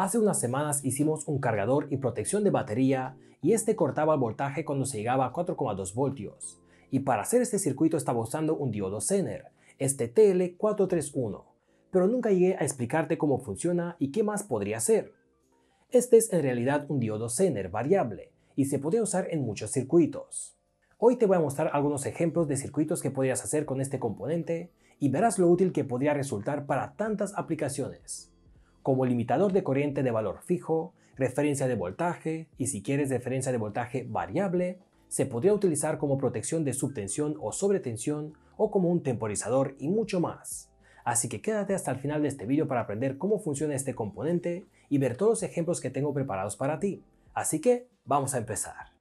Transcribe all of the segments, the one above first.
Hace unas semanas hicimos un cargador y protección de batería y este cortaba el voltaje cuando se llegaba a 4,2 voltios. Y para hacer este circuito estaba usando un diodo Zener, este TL431, pero nunca llegué a explicarte cómo funciona y qué más podría hacer. Este es en realidad un diodo Zener variable y se podría usar en muchos circuitos. Hoy te voy a mostrar algunos ejemplos de circuitos que podrías hacer con este componente y verás lo útil que podría resultar para tantas aplicaciones como limitador de corriente de valor fijo, referencia de voltaje y si quieres referencia de voltaje variable, se podría utilizar como protección de subtensión o sobretensión o como un temporizador y mucho más. Así que quédate hasta el final de este vídeo para aprender cómo funciona este componente y ver todos los ejemplos que tengo preparados para ti. Así que vamos a empezar.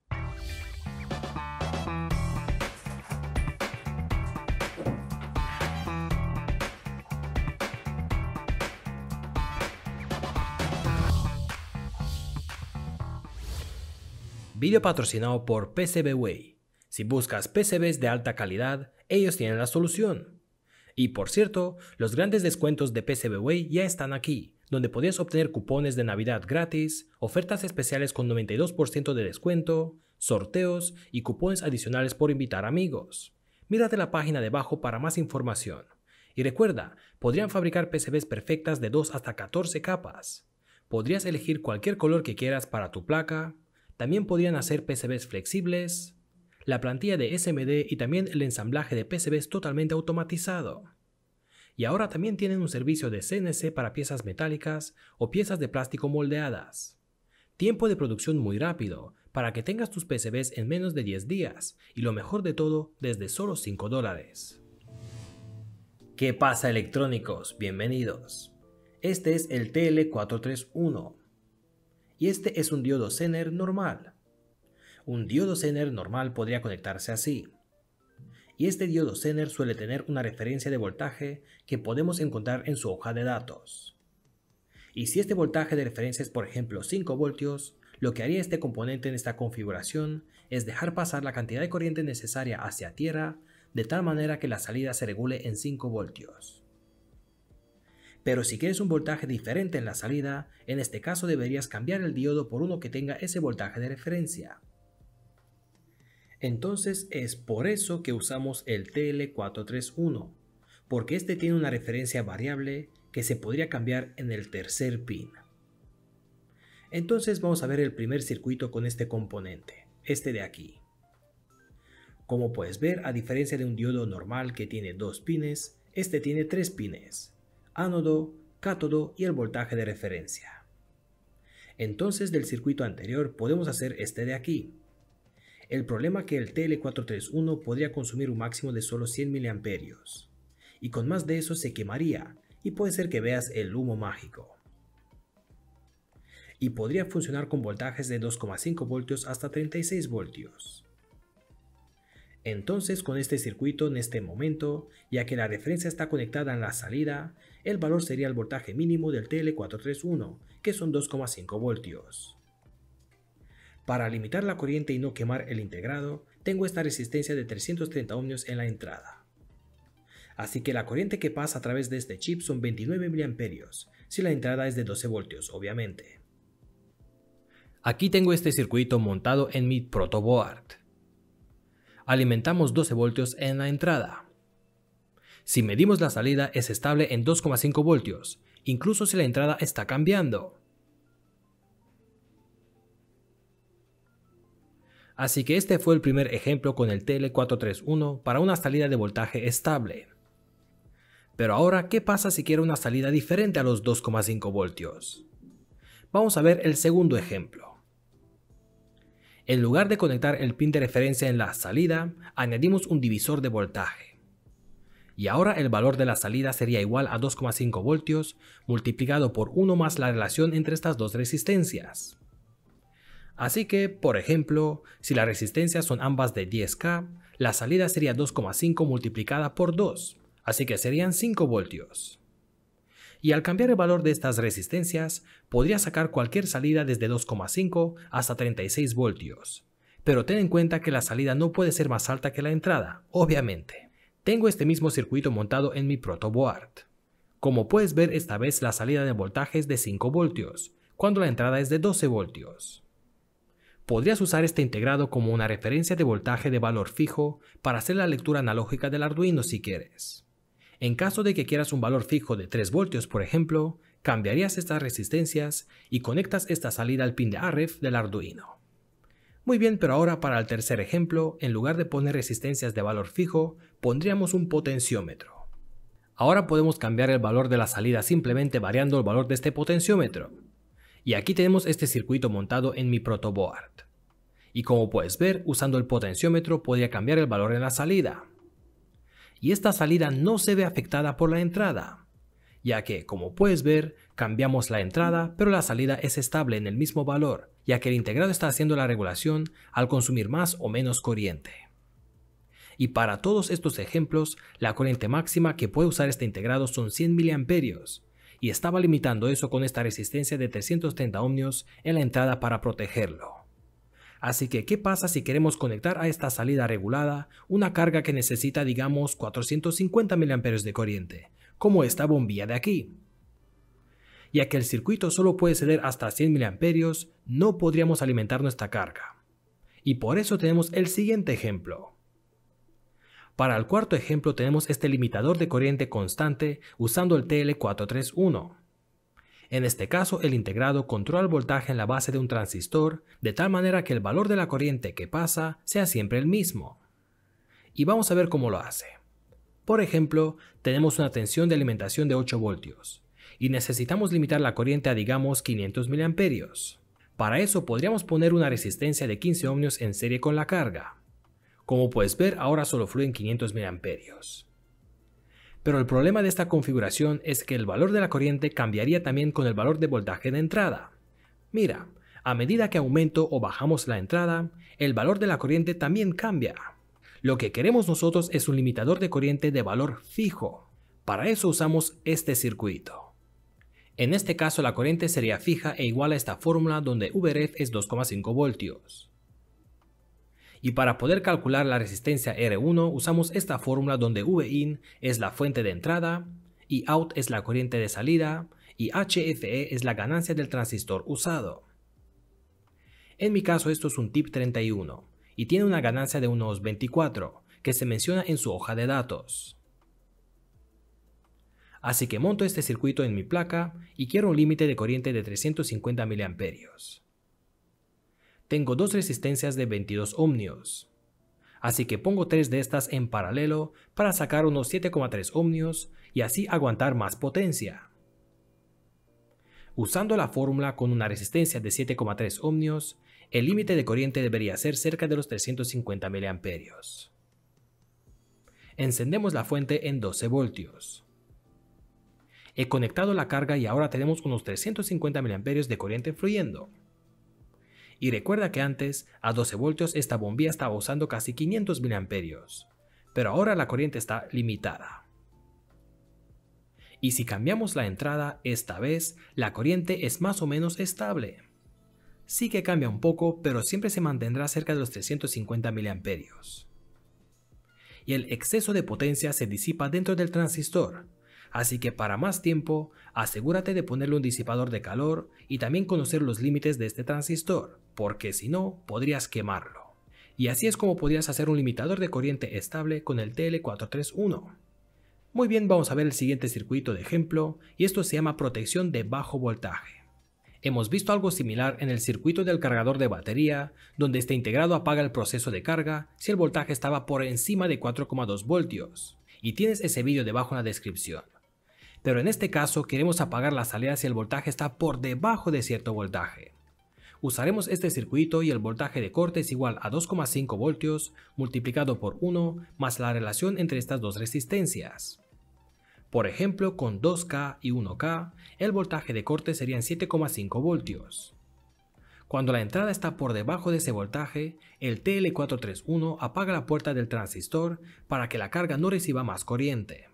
Video patrocinado por PCBWay. Si buscas PCBs de alta calidad, ellos tienen la solución. Y por cierto, los grandes descuentos de PCBWay ya están aquí, donde podías obtener cupones de Navidad gratis, ofertas especiales con 92% de descuento, sorteos y cupones adicionales por invitar amigos. Mírate la página abajo para más información. Y recuerda, podrían fabricar PCBs perfectas de 2 hasta 14 capas. Podrías elegir cualquier color que quieras para tu placa, también podrían hacer PCBs flexibles, la plantilla de SMD y también el ensamblaje de PCBs totalmente automatizado. Y ahora también tienen un servicio de CNC para piezas metálicas o piezas de plástico moldeadas. Tiempo de producción muy rápido, para que tengas tus PCBs en menos de 10 días, y lo mejor de todo, desde solo 5 dólares. ¿Qué pasa electrónicos? Bienvenidos. Este es el TL431, y este es un diodo Zener normal. Un diodo Zener normal podría conectarse así. Y este diodo Zener suele tener una referencia de voltaje que podemos encontrar en su hoja de datos. Y si este voltaje de referencia es por ejemplo 5 voltios, lo que haría este componente en esta configuración es dejar pasar la cantidad de corriente necesaria hacia tierra de tal manera que la salida se regule en 5 voltios. Pero si quieres un voltaje diferente en la salida, en este caso deberías cambiar el diodo por uno que tenga ese voltaje de referencia. Entonces es por eso que usamos el TL431, porque este tiene una referencia variable que se podría cambiar en el tercer pin. Entonces vamos a ver el primer circuito con este componente, este de aquí. Como puedes ver, a diferencia de un diodo normal que tiene dos pines, este tiene tres pines ánodo, cátodo y el voltaje de referencia. Entonces del circuito anterior podemos hacer este de aquí. El problema que el TL431 podría consumir un máximo de solo 100 mA, y con más de eso se quemaría, y puede ser que veas el humo mágico. Y podría funcionar con voltajes de 2,5 voltios hasta 36 voltios. Entonces con este circuito en este momento, ya que la referencia está conectada en la salida, el valor sería el voltaje mínimo del TL431, que son 2,5 voltios. Para limitar la corriente y no quemar el integrado, tengo esta resistencia de 330 ohmios en la entrada. Así que la corriente que pasa a través de este chip son 29 mA, si la entrada es de 12 voltios obviamente. Aquí tengo este circuito montado en mi protoboard alimentamos 12 voltios en la entrada. Si medimos la salida es estable en 2,5 voltios, incluso si la entrada está cambiando. Así que este fue el primer ejemplo con el TL431 para una salida de voltaje estable. Pero ahora, ¿qué pasa si quiero una salida diferente a los 2,5 voltios? Vamos a ver el segundo ejemplo. En lugar de conectar el pin de referencia en la salida, añadimos un divisor de voltaje. Y ahora el valor de la salida sería igual a 2,5 voltios multiplicado por 1 más la relación entre estas dos resistencias. Así que, por ejemplo, si las resistencias son ambas de 10K, la salida sería 2,5 multiplicada por 2, así que serían 5 voltios y al cambiar el valor de estas resistencias podría sacar cualquier salida desde 2,5 hasta 36 voltios. Pero ten en cuenta que la salida no puede ser más alta que la entrada, obviamente. Tengo este mismo circuito montado en mi protoboard. Como puedes ver esta vez la salida de voltaje es de 5 voltios, cuando la entrada es de 12 voltios. Podrías usar este integrado como una referencia de voltaje de valor fijo para hacer la lectura analógica del Arduino si quieres. En caso de que quieras un valor fijo de 3 voltios, por ejemplo, cambiarías estas resistencias y conectas esta salida al pin de AREF del Arduino. Muy bien, pero ahora para el tercer ejemplo, en lugar de poner resistencias de valor fijo, pondríamos un potenciómetro. Ahora podemos cambiar el valor de la salida simplemente variando el valor de este potenciómetro. Y aquí tenemos este circuito montado en mi protoboard. Y como puedes ver, usando el potenciómetro podría cambiar el valor en la salida y esta salida no se ve afectada por la entrada, ya que, como puedes ver, cambiamos la entrada, pero la salida es estable en el mismo valor, ya que el integrado está haciendo la regulación al consumir más o menos corriente. Y para todos estos ejemplos, la corriente máxima que puede usar este integrado son 100 mA, y estaba limitando eso con esta resistencia de 330 ohmios en la entrada para protegerlo. Así que, ¿qué pasa si queremos conectar a esta salida regulada una carga que necesita, digamos, 450 mA de corriente, como esta bombilla de aquí? Ya que el circuito solo puede ceder hasta 100 mA, no podríamos alimentar nuestra carga. Y por eso tenemos el siguiente ejemplo. Para el cuarto ejemplo tenemos este limitador de corriente constante usando el TL431. En este caso, el integrado controla el voltaje en la base de un transistor, de tal manera que el valor de la corriente que pasa sea siempre el mismo. Y vamos a ver cómo lo hace. Por ejemplo, tenemos una tensión de alimentación de 8 voltios, y necesitamos limitar la corriente a digamos 500 mA. Para eso podríamos poner una resistencia de 15 ohmios en serie con la carga. Como puedes ver, ahora solo fluyen 500 mA. Pero el problema de esta configuración es que el valor de la corriente cambiaría también con el valor de voltaje de entrada. Mira, a medida que aumento o bajamos la entrada, el valor de la corriente también cambia. Lo que queremos nosotros es un limitador de corriente de valor fijo. Para eso usamos este circuito. En este caso la corriente sería fija e igual a esta fórmula donde VRF es 2,5 voltios. Y para poder calcular la resistencia R1 usamos esta fórmula donde Vin es la fuente de entrada, y out es la corriente de salida, y HFE es la ganancia del transistor usado. En mi caso esto es un tip 31, y tiene una ganancia de unos 24, que se menciona en su hoja de datos. Así que monto este circuito en mi placa y quiero un límite de corriente de 350 mA. Tengo dos resistencias de 22 ohmios. Así que pongo tres de estas en paralelo para sacar unos 7,3 ohmios y así aguantar más potencia. Usando la fórmula con una resistencia de 7,3 ohmios, el límite de corriente debería ser cerca de los 350 mA. Encendemos la fuente en 12 voltios. He conectado la carga y ahora tenemos unos 350 mA de corriente fluyendo. Y recuerda que antes, a 12 voltios, esta bombilla estaba usando casi 500 mA, Pero ahora la corriente está limitada. Y si cambiamos la entrada, esta vez, la corriente es más o menos estable. Sí que cambia un poco, pero siempre se mantendrá cerca de los 350 mA. Y el exceso de potencia se disipa dentro del transistor, Así que para más tiempo, asegúrate de ponerle un disipador de calor y también conocer los límites de este transistor, porque si no, podrías quemarlo. Y así es como podrías hacer un limitador de corriente estable con el TL431. Muy bien, vamos a ver el siguiente circuito de ejemplo, y esto se llama protección de bajo voltaje. Hemos visto algo similar en el circuito del cargador de batería, donde este integrado apaga el proceso de carga si el voltaje estaba por encima de 4,2 voltios, y tienes ese vídeo debajo en la descripción pero en este caso queremos apagar la salida si el voltaje está por debajo de cierto voltaje. Usaremos este circuito y el voltaje de corte es igual a 2,5 voltios multiplicado por 1 más la relación entre estas dos resistencias. Por ejemplo, con 2K y 1K, el voltaje de corte serían 7,5 voltios. Cuando la entrada está por debajo de ese voltaje, el TL431 apaga la puerta del transistor para que la carga no reciba más corriente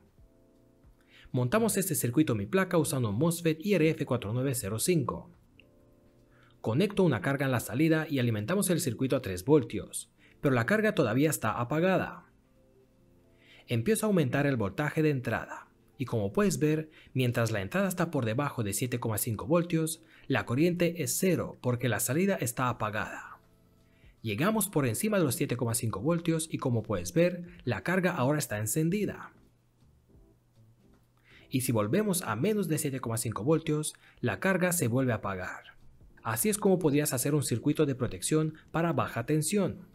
montamos este circuito en mi placa usando un MOSFET IRF4905. Conecto una carga en la salida y alimentamos el circuito a 3 voltios, pero la carga todavía está apagada. Empiezo a aumentar el voltaje de entrada, y como puedes ver, mientras la entrada está por debajo de 7,5 voltios, la corriente es cero porque la salida está apagada. Llegamos por encima de los 7,5 voltios y como puedes ver, la carga ahora está encendida y si volvemos a menos de 7,5 voltios, la carga se vuelve a apagar. Así es como podrías hacer un circuito de protección para baja tensión.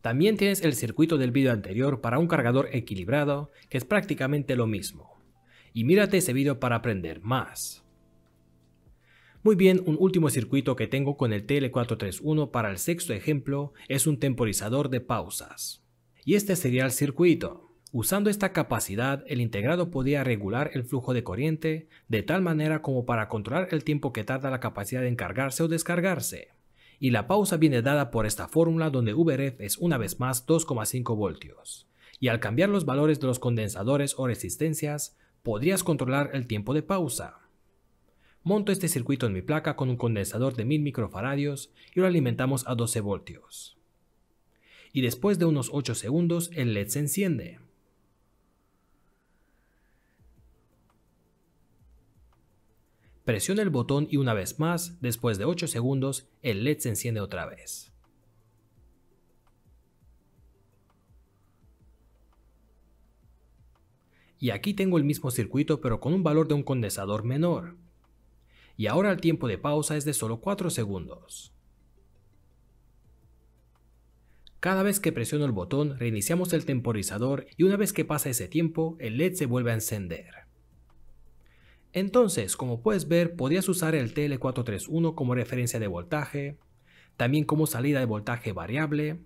También tienes el circuito del vídeo anterior para un cargador equilibrado, que es prácticamente lo mismo. Y mírate ese vídeo para aprender más. Muy bien, un último circuito que tengo con el TL431 para el sexto ejemplo es un temporizador de pausas. Y este sería el circuito. Usando esta capacidad, el integrado podía regular el flujo de corriente de tal manera como para controlar el tiempo que tarda la capacidad de encargarse o descargarse. Y la pausa viene dada por esta fórmula donde VRF e es una vez más 2,5 voltios. Y al cambiar los valores de los condensadores o resistencias, podrías controlar el tiempo de pausa. Monto este circuito en mi placa con un condensador de 1000 microfaradios y lo alimentamos a 12 voltios. Y después de unos 8 segundos, el LED se enciende. Presiona el botón y una vez más, después de 8 segundos, el LED se enciende otra vez. Y aquí tengo el mismo circuito pero con un valor de un condensador menor. Y ahora el tiempo de pausa es de solo 4 segundos. Cada vez que presiono el botón reiniciamos el temporizador y una vez que pasa ese tiempo el LED se vuelve a encender. Entonces, como puedes ver, podrías usar el TL431 como referencia de voltaje, también como salida de voltaje variable,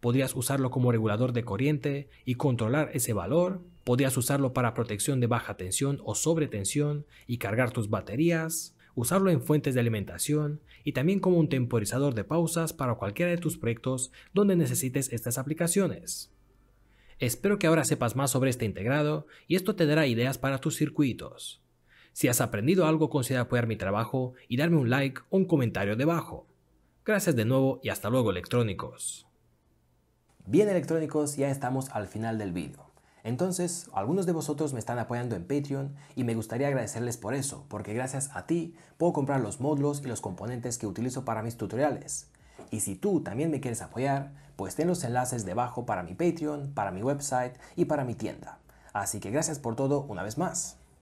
podrías usarlo como regulador de corriente y controlar ese valor, podrías usarlo para protección de baja tensión o sobretensión y cargar tus baterías, usarlo en fuentes de alimentación y también como un temporizador de pausas para cualquiera de tus proyectos donde necesites estas aplicaciones. Espero que ahora sepas más sobre este integrado y esto te dará ideas para tus circuitos. Si has aprendido algo, considera apoyar mi trabajo y darme un like o un comentario debajo. Gracias de nuevo y hasta luego electrónicos. Bien electrónicos, ya estamos al final del vídeo. Entonces, algunos de vosotros me están apoyando en Patreon y me gustaría agradecerles por eso, porque gracias a ti puedo comprar los módulos y los componentes que utilizo para mis tutoriales. Y si tú también me quieres apoyar, pues ten los enlaces debajo para mi Patreon, para mi website y para mi tienda. Así que gracias por todo una vez más.